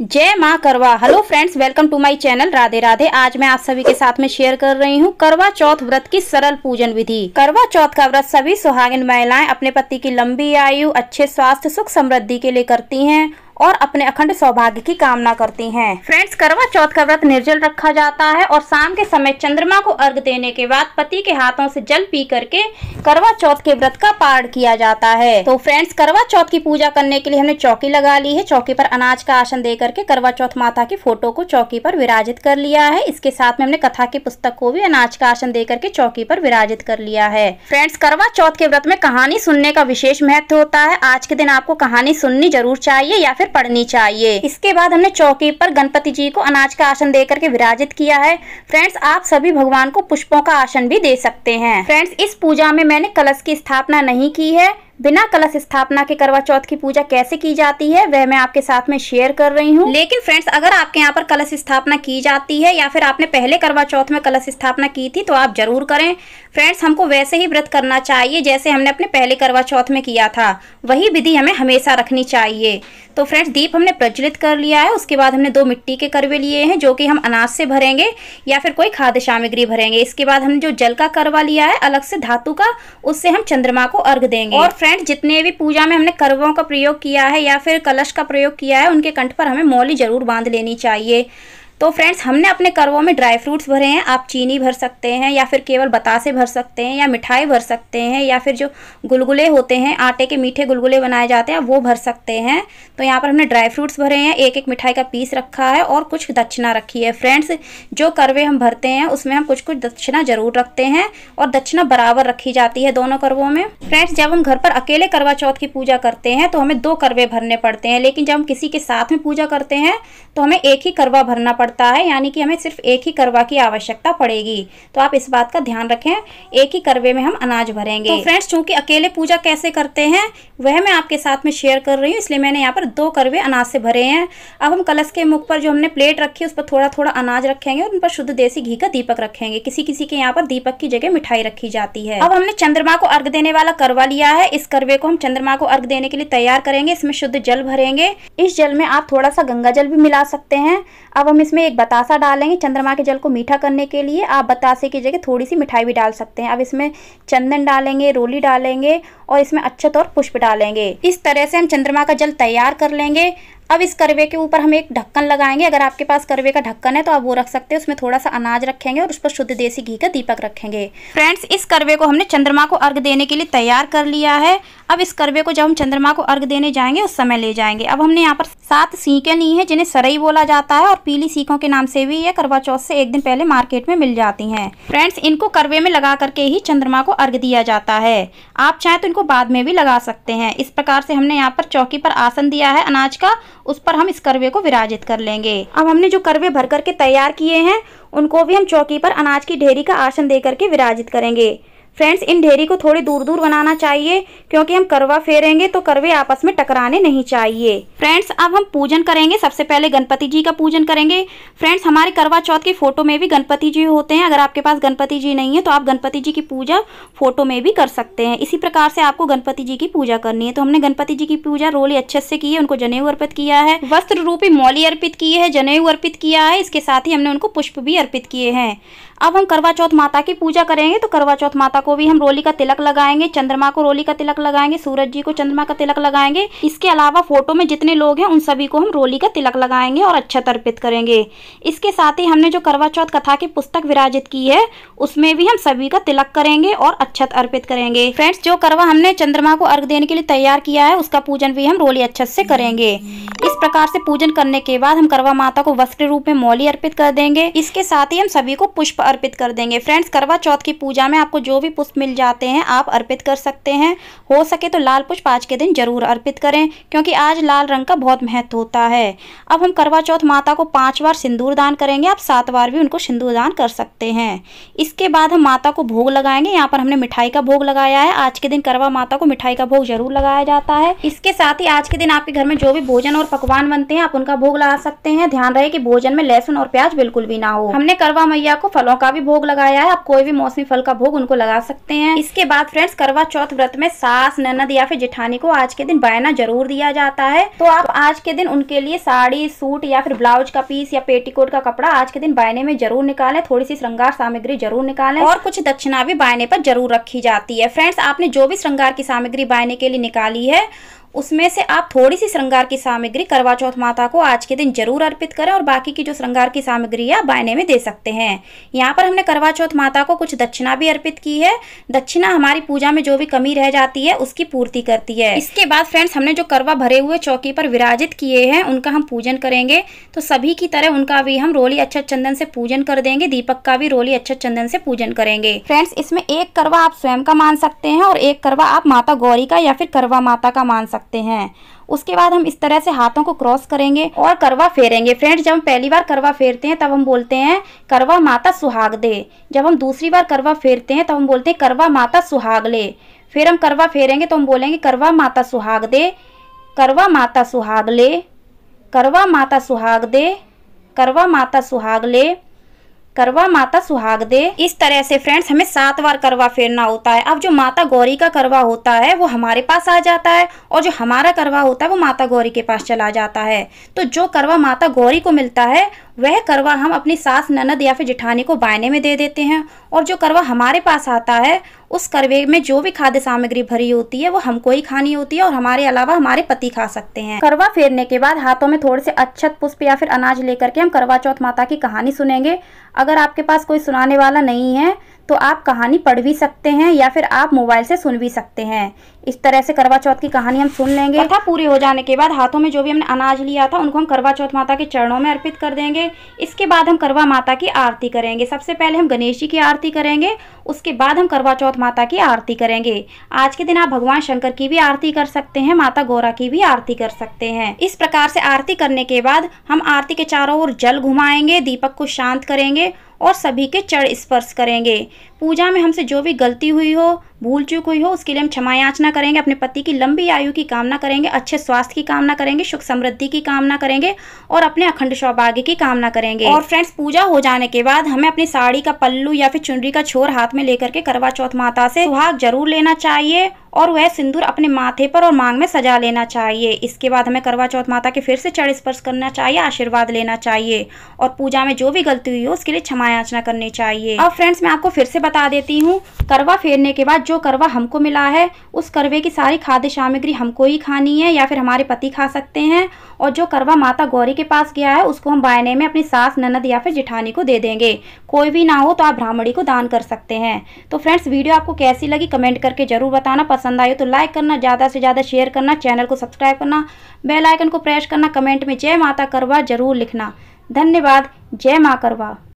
जय माँ करवा hello friends welcome to my channel Radhe Radhe आज मैं आप सभी के साथ में शेयर कर रही हूँ करवा चौथ व्रत की सरल पूजन विधि करवा चौथ का व्रत सभी सुहागिन महिलाएं अपने पति की लंबी आयु अच्छे स्वास्थ्य सुख समृद्धि के लिए करती हैं और अपने अखंड सौभाग्य की कामना करती हैं। फ्रेंड्स करवा चौथ का व्रत निर्जल रखा जाता है और शाम के समय चंद्रमा को अर्घ देने के बाद पति के हाथों से जल पी करके करवा चौथ के व्रत का पार किया जाता है तो फ्रेंड्स करवा चौथ की पूजा करने के लिए हमने चौकी लगा ली है चौकी पर अनाज का आसन दे करके करवा चौथ माता की फोटो को चौकी पर विराजित कर लिया है इसके साथ में हमने कथा की पुस्तक को भी अनाज का आसन दे करके चौकी पर विराजित कर लिया है फ्रेंड्स करवा चौथ के व्रत में कहानी सुनने का विशेष महत्व होता है आज के दिन आपको कहानी सुननी जरूर चाहिए या फिर हमें पढ़नी चाहिए इसके बाद हमने चौकी पर गणपति जी को अनाज का आसन दे करके विराजित किया है फ्रेंड्स आप सभी भगवान को पुष्पों का आसन भी दे सकते हैं फ्रेंड्स इस पूजा में मैंने कलश की स्थापना नहीं की है बिना कलश स्थापना के करवा चौथ की पूजा कैसे की जाती है वह मैं आपके साथ में शेयर कर रही हूँ लेकिन फ्रेंड्स अगर आपके यहाँ पर कलश स्थापना की जाती है या फिर आपने पहले करवा चौथ में कलश स्थापना की थी तो आप जरूर करें फ्रेंड्स हमको वैसे ही व्रत करना चाहिए जैसे हमने अपने पहले करवा चौथ में किया था वही विधि हमें हमेशा रखनी चाहिए तो फ्रेंड्स दीप हमने प्रज्वलित कर लिया है उसके बाद हमने दो मिट्टी के करवे लिए हैं जो कि हम अनाज से भरेंगे या फिर कोई खाद्य सामग्री भरेंगे इसके बाद हमने जो जल का करवा लिया है अलग से धातु का उससे हम चंद्रमा को अर्घ देंगे और फ्रेंड जितने भी पूजा में हमने करवों का प्रयोग किया है या फिर कलश का प्रयोग किया है उनके कंठ पर हमें मौली जरूर बांध लेनी चाहिए तो फ्रेंड्स हमने अपने करवों में ड्राई फ्रूट्स भरे हैं आप चीनी भर सकते हैं या फिर केवल बतासे भर सकते हैं या मिठाई भर सकते हैं या फिर जो गुलगुले होते हैं आटे के मीठे गुलगुले बनाए जाते हैं वो भर सकते हैं तो यहाँ पर हमने ड्राई फ्रूट्स भरे हैं एक एक मिठाई का पीस रखा है और कुछ दक्षिणा रखी है फ्रेंड्स जो करवे हम भरते हैं उसमें हम कुछ कुछ दक्षिणा ज़रूर रखते हैं और दक्षिणा बराबर रखी जाती है दोनों करवों में फ्रेंड्स जब हम घर पर अकेले करवा चौथ की पूजा करते हैं तो हमें दो करवे भरने पड़ते हैं लेकिन जब हम किसी के साथ में पूजा करते हैं तो हमें एक ही करवा भरना पड़ता पड़ता है यानी कि हमें सिर्फ एक ही करवा की आवश्यकता पड़ेगी तो आप इस बात का ध्यान रखें एक ही करवे में हम अनाज भरेंगे तो फ्रेंड्स चूंकि अकेले पूजा कैसे करते हैं वह मैं आपके साथ में शेयर कर रही हूँ इसलिए मैंने यहाँ पर दो करवे अनाज से भरे हैं अब हम कलश के मुख पर जो हमने प्लेट रखी है उस पर थोड़ा थोड़ा अनाज रखेंगे और उन पर शुद्ध देसी घी का दीपक रखेंगे किसी किसी के यहाँ पर दीपक की जगह मिठाई रखी जाती है अब हमने चंद्रमा को अर्घ देने वाला करवा लिया है इस करवे को हम चंद्रमा को अर्घ देने के लिए तैयार करेंगे इसमें शुद्ध जल भरेंगे इस जल में आप थोड़ा सा गंगा जल भी मिला सकते हैं अब हम इसमें इसमें एक बतासा डालेंगे चंद्रमा के जल को मीठा करने के लिए आप बतासे की जगह थोड़ी सी मिठाई भी डाल सकते हैं अब इसमें चंदन डालेंगे रोली डालेंगे और इसमें अच्छत और पुष्प डालेंगे इस तरह से हम चंद्रमा का जल तैयार कर लेंगे अब इस करवे के ऊपर हम एक ढक्कन लगाएंगे अगर आपके पास करवे का ढक्कन है तो आप वो रख सकते हैं उसमें थोड़ा सा अनाज रखेंगे और उस पर शुद्ध देसी घी का दीपक रखेंगे फ्रेंड्स इस करवे को हमने चंद्रमा को अर्घ देने के लिए तैयार कर लिया है अब इस करवे को जब हम चंद्रमा को अर्घ देने जाएंगे उस समय ले जाएंगे अब हमने यहाँ पर सात सीखे ली है जिन्हें सरई बोला जाता है और पीली सीखों के नाम से भी ये करवा चौथ से एक दिन पहले मार्केट में मिल जाती है फ्रेंड्स इनको करवे में लगा करके ही चंद्रमा को अर्घ दिया जाता है आप चाहें तो इनको बाद में भी लगा सकते हैं इस प्रकार से हमने यहाँ पर चौकी पर आसन दिया है अनाज का उस पर हम इस करवे को विराजित कर लेंगे अब हमने जो करवे भर करके तैयार किए हैं उनको भी हम चौकी पर अनाज की ढेरी का आसन दे करके विराजित करेंगे फ्रेंड्स इन ढेरी को थोड़ी दूर दूर बनाना चाहिए क्योंकि हम करवा फेरेंगे तो करवे आपस में टकराने नहीं चाहिए फ्रेंड्स अब हम पूजन करेंगे सबसे पहले गणपति जी का पूजन करेंगे फ्रेंड्स हमारे करवा चौथ के फ़ोटो में भी गणपति जी होते हैं अगर आपके पास गणपति जी नहीं है तो आप गणपति जी की पूजा फ़ोटो में भी कर सकते हैं इसी प्रकार से आपको गणपति जी की पूजा करनी है तो हमने गणपति जी की पूजा रोली अच्छे से की है उनको जनेऊ अर्पित किया है वस्त्र रूपी मौली अर्पित किए है जनेऊ अर्पित किया है इसके साथ ही हमने उनको पुष्प भी अर्पित किए हैं अब हम करवा चौथ माता की पूजा करेंगे तो करवा चौथ माता को भी हम रोली का तिलक लगाएंगे चंद्रमा को रोली का तिलक लगाएंगे सूरज जी को चंद्रमा का तिलक लगाएंगे इसके अलावा फोटो में जितने लोग हैं उन सभी को हम रोली का तिलक लगाएंगे और अच्छा अर्पित करेंगे इसके साथ ही हमने जो करवा चौथ कथा की पुस्तक विराजित की है उसमें भी हम सभी का तिलक करेंगे और अच्छत अर्पित करेंगे फ्रेंड्स जो करवा हमने चंद्रमा को अर्घ देने के लिए तैयार किया है उसका पूजन भी हम रोली अच्छत से करेंगे इस प्रकार से पूजन करने के बाद हम करवा माता को वस्त्र रूप में मौली अर्पित कर देंगे इसके साथ ही हम सभी को पुष्प अर्पित कर देंगे फ्रेंड्स करवा चौथ की पूजा में आपको जो भी भी पुष्प मिल जाते हैं आप अर्पित कर सकते हैं हो सके तो लाल पुष्प आज के दिन जरूर अर्पित करें क्योंकि आज लाल रंग का बहुत महत्व होता है अब हम करवा चौथ माता को पाँच बार सिंदूर दान करेंगे आप सात बार भी उनको सिंदूर दान कर सकते हैं इसके बाद हम माता को भोग लगाएंगे यहाँ पर हमने मिठाई का भोग लगाया है आज के दिन करवा माता को मिठाई का भोग जरूर लगाया जाता है इसके साथ ही आज के दिन आपके घर में जो भी भोजन और पकवान बनते हैं आप उनका भोग लगा सकते हैं ध्यान रहे कि भोजन में लहसुन और प्याज बिल्कुल भी ना हो हमने करवा मैया को फलों का भी भोग लगाया है आप कोई भी मौसमी फल का भोग उनको लगा लगा सकते हैं इसके बाद फ्रेंड्स करवा चौथ व्रत में सास ननद या फिर जेठानी को आज के दिन बायना जरूर दिया जाता है तो आप आज के दिन उनके लिए साड़ी सूट या फिर ब्लाउज का पीस या पेटीकोट का कपड़ा आज के दिन बायने में जरूर निकालें थोड़ी सी श्रृंगार सामग्री जरूर निकालें और कुछ दक्षिणा भी बायने पर जरूर रखी जाती है फ्रेंड्स आपने जो भी श्रृंगार की सामग्री बायने के लिए निकाली है उसमें से आप थोड़ी सी श्रृंगार की सामग्री करवा चौथ माता को आज के दिन जरूर अर्पित करें और बाकी की जो श्रृंगार की सामग्री है आप बायने में दे सकते हैं यहाँ पर हमने करवा चौथ माता को कुछ दक्षिणा भी अर्पित की है दक्षिणा हमारी पूजा में जो भी कमी रह जाती है उसकी पूर्ति करती है इसके बाद फ्रेंड्स हमने जो करवा भरे हुए चौकी पर विराजित किए हैं उनका हम पूजन करेंगे तो सभी की तरह उनका भी हम रोली अच्छा चंदन से पूजन कर देंगे दीपक का भी रोली अच्छा चंदन से पूजन करेंगे फ्रेंड्स इसमें एक करवा आप स्वयं का मान सकते हैं और एक करवा आप माता गौरी का या फिर करवा माता का मान सकते सकते हैं उसके बाद हम इस तरह से हाथों को क्रॉस करेंगे और करवा फेरेंगे फ्रेंड्स जब हम पहली बार करवा फेरते हैं तब हम बोलते हैं करवा माता सुहाग दे जब हम दूसरी बार करवा फेरते हैं तब हम बोलते हैं करवा माता सुहाग ले फिर हम करवा फेरेंगे तो हम बोलेंगे करवा माता सुहाग दे करवा माता सुहाग ले करवा माता सुहाग दे करवा माता सुहाग ले करवा माता सुहाग दे इस तरह से फ्रेंड्स हमें सात बार करवा फेरना होता है अब जो माता गौरी का करवा होता है वो हमारे पास आ जाता है और जो हमारा करवा होता है वो माता गौरी के पास चला जाता है तो जो करवा माता गौरी को मिलता है वह करवा हम अपनी सास ननद या फिर जिठानी को बायने में दे देते हैं और जो करवा हमारे पास आता है उस करवे में जो भी खाद्य सामग्री भरी होती है वो हमको ही खानी होती है और हमारे अलावा हमारे पति खा सकते हैं करवा फेरने के बाद हाथों में थोड़े से अच्छत पुष्प या फिर अनाज लेकर के हम करवा चौथ माता की कहानी सुनेंगे अगर आपके पास कोई सुनाने वाला नहीं है तो आप कहानी पढ़ भी सकते हैं या फिर आप मोबाइल से सुन भी सकते हैं इस तरह से करवा चौथ की कहानी हम सुन लेंगे कथा पूरी हो जाने के बाद हाथों में जो भी हमने अनाज लिया था उनको हम करवा चौथ माता के चरणों में अर्पित कर देंगे इसके बाद हम करवा माता की आरती करेंगे सबसे पहले हम गणेश जी की आरती करेंगे उसके बाद हम करवा चौथ माता की आरती करेंगे आज के दिन आप भगवान शंकर की भी आरती कर सकते हैं माता गौरा की भी आरती कर सकते हैं इस प्रकार से आरती करने के बाद हम आरती के चारों ओर जल घुमाएंगे दीपक को शांत करेंगे और सभी के चढ़ स्पर्श करेंगे पूजा में हमसे जो भी गलती हुई हो भूल चूक हुई हो उसके लिए हम क्षमा याचना करेंगे अपने पति की लंबी आयु की कामना करेंगे अच्छे स्वास्थ्य की कामना करेंगे सुख समृद्धि की कामना करेंगे और अपने अखंड सौभाग्य की कामना करेंगे और फ्रेंड्स पूजा हो जाने के बाद हमें अपनी साड़ी का पल्लू या फिर चुनरी का छोर हाथ में लेकर के करवा चौथ माता से सुहाग जरूर लेना चाहिए और वह सिंदूर अपने माथे पर और मांग में सजा लेना चाहिए इसके बाद हमें करवा चौथ माता के फिर से चढ़ स्पर्श करना चाहिए आशीर्वाद लेना चाहिए और पूजा में जो भी गलती हुई हो उसके लिए क्षमा याचना करनी चाहिए अब फ्रेंड्स मैं आपको फिर से बता देती हूँ करवा फेरने के बाद जो करवा हमको मिला है उस करवे की सारी खाद्य सामग्री हमको ही खानी है या फिर हमारे पति खा सकते हैं और जो करवा माता गौरी के पास गया है उसको हम बायने में अपनी सास ननद या फिर जिठानी को दे देंगे कोई भी ना हो तो आप ब्राह्मणी को दान कर सकते हैं तो फ्रेंड्स वीडियो आपको कैसी लगी कमेंट करके जरूर बताना पसंद आई तो लाइक करना ज़्यादा से ज़्यादा शेयर करना चैनल को सब्सक्राइब करना बेल आइकन को प्रेस करना कमेंट में जय माता करवा जरूर लिखना धन्यवाद जय माँ करवा